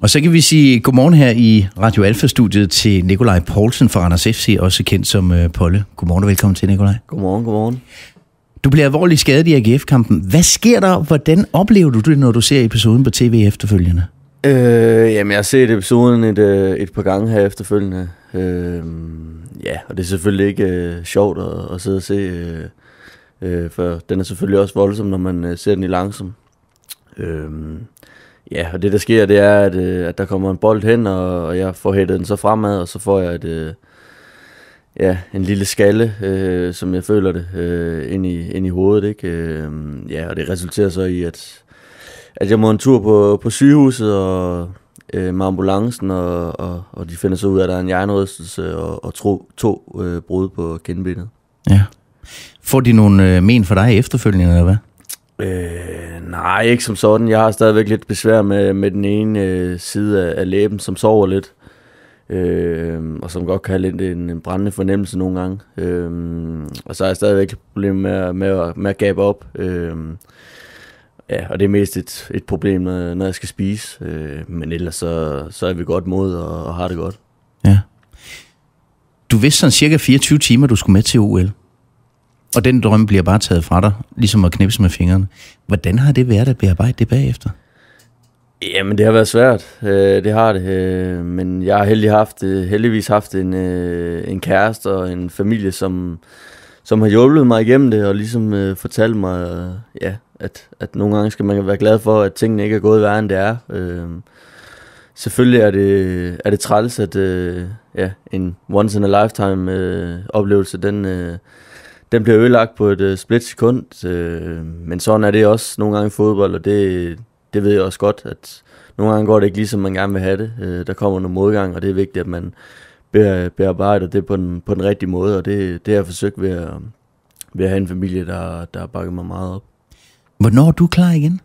Og så kan vi sige godmorgen her i Radio Alfa-studiet til Nikolaj Poulsen fra Randers FC, også kendt som øh, Polle. Godmorgen og velkommen til, Nikolaj. Godmorgen, godmorgen. Du bliver alvorligt skadet i AGF-kampen. Hvad sker der? Hvordan oplever du det, når du ser episoden på tv efterfølgende? Øh, jamen, jeg har set episoden et, øh, et par gange her efterfølgende. Øh, ja, og det er selvfølgelig ikke øh, sjovt at, at sidde og se, øh, øh, for den er selvfølgelig også voldsom, når man øh, ser den i langsom. Øh, Ja, og det der sker, det er, at, øh, at der kommer en bold hen, og jeg får hættet den så fremad, og så får jeg et, øh, ja, en lille skalle, øh, som jeg føler det, øh, ind, i, ind i hovedet. Ikke? Øh, ja, og det resulterer så i, at, at jeg må en tur på, på sygehuset og øh, med ambulancen, og, og, og de finder så ud af, at der er en hjernerystelse og, og tro, to øh, brud på kindbenet. Ja. Får de nogle men for dig efterfølgende, eller hvad? Øh, nej, ikke som sådan. Jeg har stadigvæk lidt besvær med, med den ene øh, side af, af læben, som sover lidt. Øh, og som godt kan have lidt en, en brændende fornemmelse nogle gange. Øh, og så har jeg stadigvæk et problem med, med, med at gabe op. Øh, ja, og det er mest et, et problem, når, når jeg skal spise. Øh, men ellers så, så er vi godt mod og, og har det godt. Ja. Du vidste sådan cirka 24 timer, du skulle med til OL. Og den drøm bliver bare taget fra dig, ligesom at knipse med fingrene. Hvordan har det været at bearbejde det bagefter? Jamen, det har været svært. Øh, det har det. Øh, men jeg har heldig haft, øh, heldigvis haft en, øh, en kæreste og en familie, som, som har hjulpet mig igennem det, og ligesom øh, fortalt mig, øh, ja, at, at nogle gange skal man være glad for, at tingene ikke er gået værre, end det er. Øh, selvfølgelig er det, er det træls, at øh, ja, en once in a lifetime øh, oplevelse, den, øh, den bliver ødelagt på et øh, split sekund, øh, men sådan er det også nogle gange i fodbold, og det, det ved jeg også godt, at nogle gange går det ikke lige, som man gerne vil have det. Øh, der kommer nogle modgang, og det er vigtigt, at man bearbejder det på den, på den rigtige måde, og det, det har jeg forsøgt ved at, ved at have en familie, der, der har bakket mig meget op. Hvornår er du klar igen?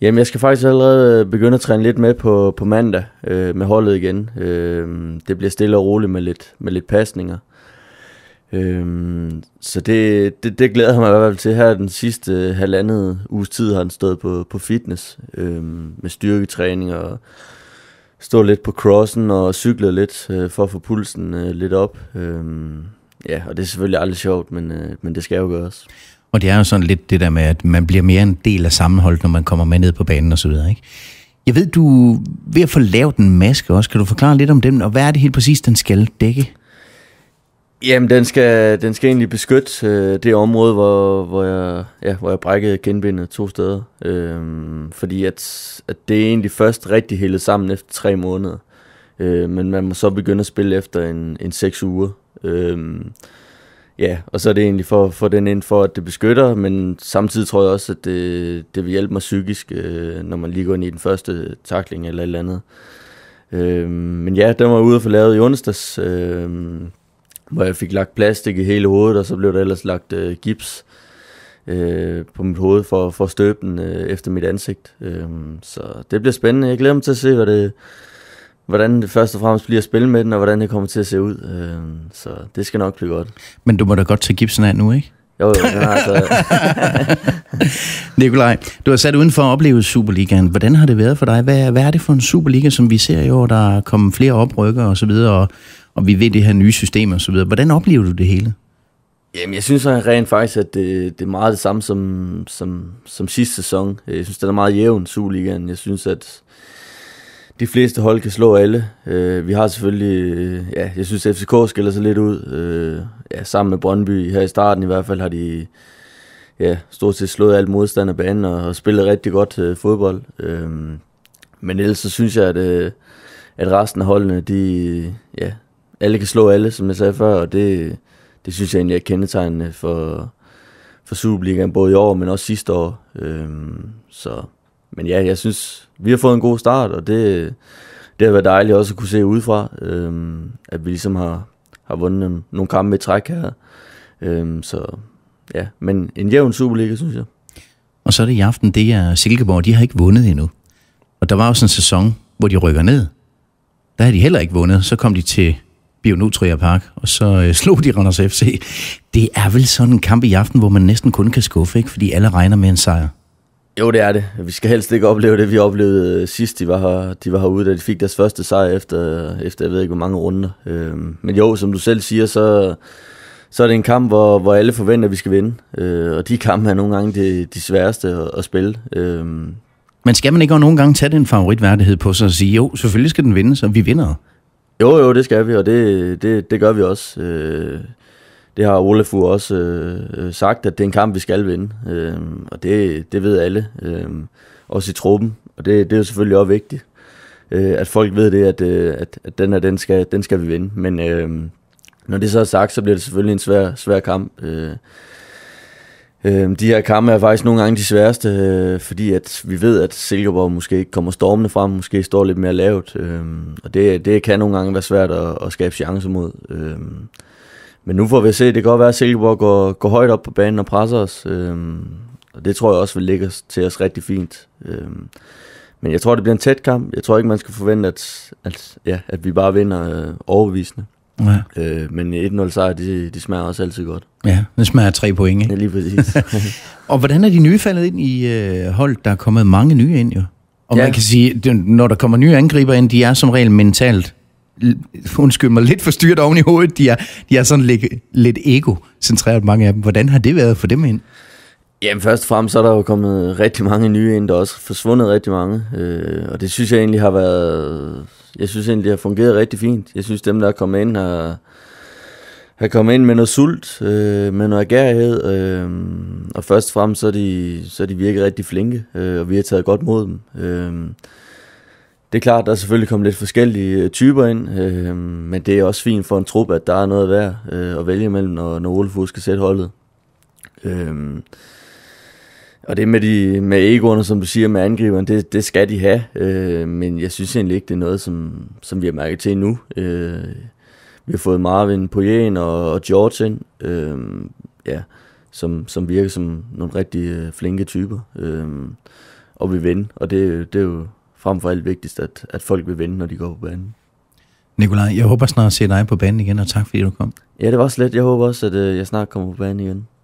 Jamen, jeg skal faktisk allerede øh, begynde at træne lidt med på, på mandag øh, med holdet igen. Øh, det bliver stille og roligt med lidt, med lidt pasninger. Øhm, så det, det, det glæder jeg mig i hvert fald til. Her den sidste øh, halvandet uges tid har han stået på, på fitness øhm, med styrketræning og stået lidt på crossen og cyklet lidt øh, for at få pulsen øh, lidt op. Øhm, ja, og det er selvfølgelig aldrig sjovt, men, øh, men det skal jo gøres. Og det er jo sådan lidt det der med, at man bliver mere en del af sammenholdet, når man kommer med ned på banen og så videre, ikke? Jeg ved, du ved at få lavet en maske også. Kan du forklare lidt om den, og hvad er det helt præcis, den skal dække? Jamen, den skal, den skal egentlig beskytte øh, det område, hvor, hvor, jeg, ja, hvor jeg brækkede genbindet to steder. Øh, fordi at, at det er egentlig først rigtig hældet sammen efter tre måneder. Øh, men man må så begynde at spille efter en, en seks uger. Øh, ja, og så er det egentlig for at få den ind for, at det beskytter, men samtidig tror jeg også, at det, det vil hjælpe mig psykisk, øh, når man lige går ind i den første takling eller et eller andet. Øh, men ja, den var ude og få lavet i onsdags. Øh, hvor jeg fik lagt plastik i hele hovedet, og så blev der ellers lagt øh, gips øh, på mit hoved for, for at støbe den øh, efter mit ansigt. Øh, så det bliver spændende. Jeg glæder mig til at se, hvad det, hvordan det først og fremmest bliver at spille med den, og hvordan det kommer til at se ud. Øh, så det skal nok blive godt. Men du må da godt tage gipsen af nu, ikke? Jo, jo, det har altså... Nikolaj, du har sat uden for at opleve Superligaen. Hvordan har det været for dig? Hvad, hvad er det for en Superliga, som vi ser i år, der er kommet flere oprykker og så videre, og, og vi ved det her nye system og så videre. Hvordan oplever du det hele? Jamen, jeg synes rent faktisk, at det, det er meget det samme som, som, som sidste sæson. Jeg synes, det er meget jævn, Superligaen. Jeg synes, at de fleste hold kan slå alle. Øh, vi har selvfølgelig, øh, ja, jeg synes, at FCK skiller sig lidt ud. Øh, ja, sammen med Brøndby her i starten i hvert fald har de ja, stort set slået alt modstand af banen og, og spillet rigtig godt fodbold. Men ellers så synes jeg, at, at resten af holdene, de, ja, alle kan slå alle, som jeg sagde før, og det, det synes jeg egentlig er kendetegnende for, for Superligaen, både i år, men også sidste år. Øhm, så, men ja, jeg synes, vi har fået en god start, og det, det har været dejligt også at kunne se udefra, øhm, at vi ligesom har, har vundet nogle, nogle kampe i træk her. Øhm, så ja, men en jævn Superliga, synes jeg. Og så er det i aften, det er Silkeborg, de har ikke vundet endnu. Og der var også en sæson, hvor de rykker ned. Der har de heller ikke vundet. Så kom de til Bionutria Park, og så øh, slog de Randers FC. Det er vel sådan en kamp i aften, hvor man næsten kun kan skuffe, ikke? fordi alle regner med en sejr. Jo, det er det. Vi skal helst ikke opleve det, vi oplevede øh, sidst, de var, her, de var herude, da de fik deres første sejr efter, efter jeg ved ikke, hvor mange runder. Øhm, men jo, som du selv siger, så, så er det en kamp, hvor, hvor alle forventer, at vi skal vinde. Øh, og de kampe er nogle gange det, de sværeste at, at spille. Øhm. Men skal man ikke også nogle gange tage den favoritværdighed på sig og sige, jo, selvfølgelig skal den vinde, så vi vinder? Jo, jo, det skal vi, og det, det, det gør vi også. Øh, det har Olafur også øh, sagt, at det er en kamp, vi skal vinde. Øh, og det, det ved alle, også i truppen. Og det, det er jo selvfølgelig også vigtigt, at folk ved det, at, at, at den her, den skal, den skal vi vinde. Men når det så er sagt, så bliver det selvfølgelig en svær, svær kamp. Øh, de her kampe er faktisk nogle gange de sværeste, øh, fordi at vi ved, at Silkeborg måske ikke kommer stormende frem, måske står lidt mere lavt, øh, og det, det kan nogle gange være svært at, at skabe chancer mod. Øh, men nu får vi at se, det kan godt være, at Silkeborg går, går højt op på banen og presser os, øh, og det tror jeg også vil ligge til os rigtig fint. Øh, men jeg tror, det bliver en tæt kamp. Jeg tror ikke, man skal forvente, at, at, ja, at vi bare vinder øh, overbevisende. Ja. Øh, men 1-0 sejr, det, de smager også altid godt. Ja, det smager tre point, ikke? Ja, lige præcis. og hvordan er de nye faldet ind i øh, hold? Der er kommet mange nye ind, jo. Og ja. man kan sige, det, når der kommer nye angriber ind, de er som regel mentalt undskyld mig, lidt forstyrret oven i hovedet. De er, de er sådan lidt, lidt ego-centreret, mange af dem. Hvordan har det været for dem ind? Jamen først og fremmest så er der jo kommet rigtig mange nye ind, der også forsvundet rigtig mange. Øh, og det synes jeg egentlig har været... Jeg synes egentlig, det har fungeret rigtig fint. Jeg synes, dem, der er kommet ind, har, har kommet ind med noget sult, øh, med noget agerighed. Øh, og først og fremmest så er de, så er de virket rigtig flinke, øh, og vi har taget godt mod dem. Øh, det er klart, der er selvfølgelig kommet lidt forskellige øh, typer ind, øh, men det er også fint for en trup, at der er noget værd øh, at vælge imellem, når, når Ole skal sætte holdet. Øh, og det med, de, med egoerne, som du siger, med angriberen, det, det skal de have. Øh, men jeg synes egentlig ikke, det er noget, som, som vi har mærket til nu. Øh, vi har fået Marvin Poyen og, og George ind, øh, ja, som, som virker som nogle rigtig øh, flinke typer. Øh, og vi vinder, og det, det er jo frem for alt vigtigst, at, at folk vil vinde, når de går på banen. Nikolaj, jeg håber snart at se dig på banen igen, og tak fordi du kom. Ja, det var slet. Jeg håber også, at øh, jeg snart kommer på banen igen.